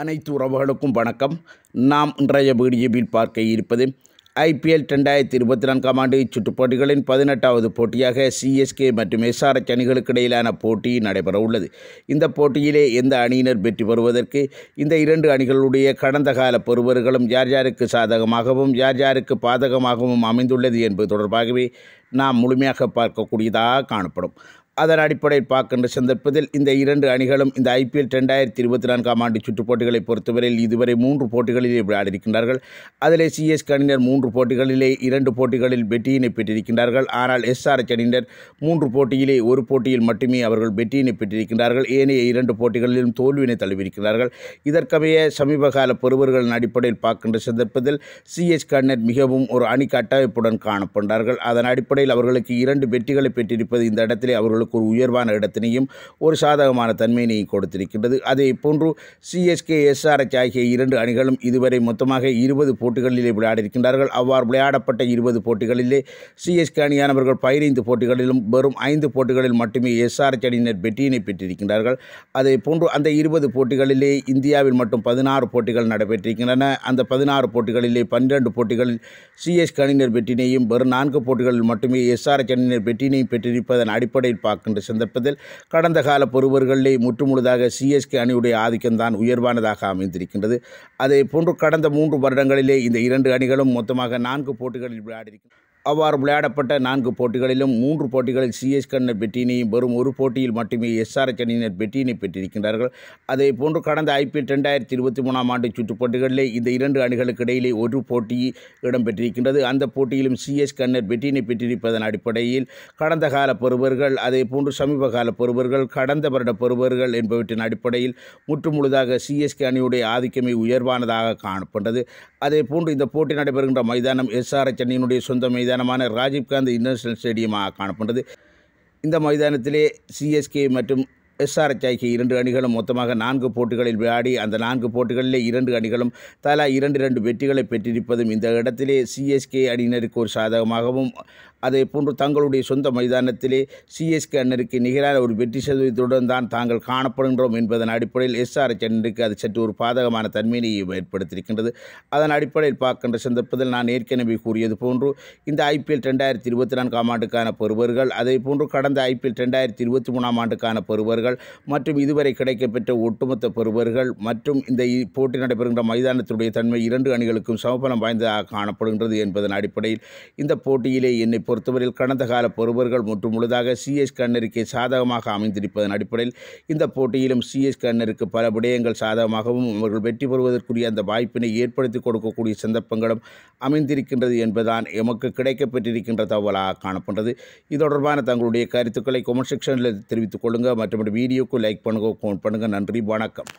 அனைத்து உறவுகளுக்கும் வணக்கம் நாம் இன்றைய வீடியோவில் பார்க்க இருப்பது ஐபிஎல் ரெண்டாயிரத்தி இருபத்தி நான்காம் ஆண்டு சுற்றுப்போட்டிகளின் பதினெட்டாவது போட்டியாக சிஎஸ்கே மற்றும் எஸ்ஆர்எச் அணிகளுக்கு இடையிலான போட்டி நடைபெற உள்ளது இந்த போட்டியிலே எந்த அணியினர் வெற்றி பெறுவதற்கு இந்த இரண்டு அணிகளுடைய கடந்த கால பெறுவர்களும் யார் யாருக்கு சாதகமாகவும் யார் யாருக்கு பாதகமாகவும் அமைந்துள்ளது என்பது தொடர்பாகவே நாம் முழுமையாக பார்க்கக்கூடியதாக காணப்படும் அதன் அடிப்படையில் பார்க்கின்ற சந்தர்ப்பத்தில் இந்த இரண்டு அணிகளும் இந்த ஐபிஎல் ரெண்டாயிரத்தி இருபத்தி நான்காம் ஆண்டு சுற்றுப் போட்டிகளை பொறுத்தவரையில் இதுவரை மூன்று போட்டிகளிலே விளையாடியிருக்கின்றார்கள் அதிலே சிஎஸ் கணினர் மூன்று போட்டிகளிலே இரண்டு போட்டிகளில் வெற்றியினை பெற்றிருக்கின்றார்கள் ஆனால் எஸ்ஆர்எச் கணினர் மூன்று போட்டியிலே ஒரு போட்டியில் மட்டுமே அவர்கள் வெற்றியினை பெற்றிருக்கின்றார்கள் ஏனைய இரண்டு போட்டிகளிலும் தோல்வியினை தழுவியிருக்கிறார்கள் இதற்கமைய சமீபகால பொறுவர்களின் அடிப்படையில் பார்க்கின்ற சந்தர்ப்பத்தில் சிஎஸ்கே கணினர் மிகவும் ஒரு அணி கட்டமைப்புடன் காணப்படுகிறார்கள் அதன் அடிப்படையில் அவர்களுக்கு இரண்டு வெற்றிகளை பெற்றிருப்பது இந்த இடத்திலே அவர்களுக்கு அவர்களுக்கு ஒரு உயர்வான இடத்தினையும் ஒரு சாதகமான தன்மையினையும் கொடுத்திருக்கின்றது அதே போன்று சிஎஸ்கே எஸ்ஆர்எச் ஆகிய இரண்டு அணிகளும் இதுவரை மொத்தமாக இருபது போட்டிகளிலே விளையாடியிருக்கின்றார்கள் அவ்வாறு விளையாடப்பட்ட இருபது போட்டிகளிலே சிஎஸ்கே அணியானவர்கள் பதினைந்து போட்டிகளிலும் வெறும் ஐந்து போட்டிகளில் மட்டுமே எஸ்ஆர்எச் அணியினர் வெற்றியினை பெற்றிருக்கின்றார்கள் அதே போன்று அந்த இருபது போட்டிகளிலே இந்தியாவில் மட்டும் பதினாறு போட்டிகள் நடைபெற்றிருக்கின்றன அந்த பதினாறு போட்டிகளிலே பன்னிரண்டு போட்டிகளில் சிஎஸ்கே அணியினர் வெற்றினையும் வெறும் நான்கு போட்டிகளில் மட்டுமே எஸ்ஆர்எச் அணியினர் வெற்றினையும் பெற்றிருப்பதன் அடிப்படையில் பார்க்க உருவாக்கின்ற சந்தர்ப்பத்தில் கடந்த கால பொறுவர்களே முற்றுமுழுதாக சிஎஸ்கே அணியுடைய ஆதிக்கம்தான் உயர்வானதாக அமைந்திருக்கின்றது அதே போன்று கடந்த மூன்று வருடங்களிலே இந்த இரண்டு அணிகளும் மொத்தமாக நான்கு போட்டிகளில் விளையாடியிருக்கின்றன அவ்வாறு விளையாடப்பட்ட நான்கு போட்டிகளிலும் மூன்று போட்டிகளில் சிஎஸ் கண்ணர் பெட்டினையும் வெறும் ஒரு போட்டியில் மட்டுமே எஸ்ஆர்எச் அணியினர் பெட்டியினை பெற்றிருக்கின்றார்கள் அதே போன்று கடந்த ஐபிஎல் ரெண்டாயிரத்தி இருபத்தி மூணாம் ஆண்டு சுற்றுப் போட்டிகளிலே இந்த இரண்டு அணிகளுக்கு இடையிலே ஒரு போட்டி இடம்பெற்றிருக்கின்றது அந்த போட்டியிலும் சிஎஸ் கண்ணர் பெட்டினை பெற்றிருப்பதன் அடிப்படையில் கடந்த கால பெறுவர்கள் அதே போன்று சமீப கால பெறுவர்கள் கடந்த வருட பெறுவர்கள் என்பவற்றின் அடிப்படையில் முற்று முழுதாக சிஎஸ்கே அணியுடைய ஆதிக்கமே உயர்வானதாக காணப்பட்டது அதே போன்று இந்த போட்டி நடைபெறுகின்ற மைதானம் எஸ்ஆர்எச் அணியினுடைய சொந்த மைதானம் மைதானமான ராஜீவ்காந்தி இன்டர்நேஷ்னல் ஸ்டேடியமாக காணப்படுகிறது இந்த மைதானத்திலே சிஎஸ்கே மற்றும் எஸ்ஆர்ஹெச் ஆகிய இரண்டு அணிகளும் மொத்தமாக நான்கு போட்டிகளில் விளையாடி அந்த நான்கு போட்டிகளிலே இரண்டு அணிகளும் தலா இரண்டு இரண்டு வெற்றிகளை பெற்றிருப்பதும் இந்த இடத்திலே சிஎஸ்கே அணியினருக்கு ஒரு சாதகமாகவும் அதே போன்று தங்களுடைய சொந்த மைதானத்திலே சிஎஸ்கே அண்ணருக்கு நிகரான ஒரு வெற்றி சதவீதத்துடன் தான் தாங்கள் காணப்படுகின்றோம் என்பதன் அடிப்படையில் எஸ்ஆர்எச் அண்ணருக்கு அது சற்று ஒரு பாதகமான தன்மையினையும் ஏற்படுத்தியிருக்கின்றது அதன் அடிப்படையில் பார்க்கின்ற சந்தர்ப்பத்தில் நான் ஏற்கனவே கூறியது போன்று இந்த ஐபிஎல் ரெண்டாயிரத்தி இருபத்தி நான்காம் ஆண்டுக்கான பெறுவர்கள் அதே போன்று கடந்த ஐபிஎல் ரெண்டாயிரத்தி இருபத்தி மூணாம் ஆண்டுக்கான பெறுவர்கள் மற்றும் இதுவரை கிடைக்கப்பெற்ற ஒட்டுமொத்த பெறுவர்கள் மற்றும் இந்த போட்டி நடைபெறுகின்ற மைதானத்துடைய தன்மை இரண்டு அணிகளுக்கும் சமபலம் வாய்ந்ததாக காணப்படுகின்றது என்பதன் அடிப்படையில் இந்த போட்டியிலே என்னை பொறுத்தவரையில் கடந்த கால பொறுவர்கள் மற்றும் முழுதாக சிஎஸ் கண்ணருக்கே சாதகமாக அமைந்திருப்பதன் அடிப்படையில் இந்த போட்டியிலும் சிஎஸ் கண்ணருக்கு பல விடயங்கள் சாதகமாகவும் அவர்கள் வெற்றி பெறுவதற்குரிய அந்த வாய்ப்பினை ஏற்படுத்தி கொடுக்கக்கூடிய சந்தர்ப்பங்களும் அமைந்திருக்கின்றது என்பதுதான் எமக்கு கிடைக்கப்பட்டிருக்கின்ற தகவலாக காணப்படுறது இது தொடர்பான தங்களுடைய கருத்துக்களை கொமெண்ட் செக்ஷனில் தெரிவித்துக் கொள்ளுங்கள் மற்றபடி வீடியோக்கு லைக் பண்ணுங்கள் கோன் பண்ணுங்கள் நன்றி வணக்கம்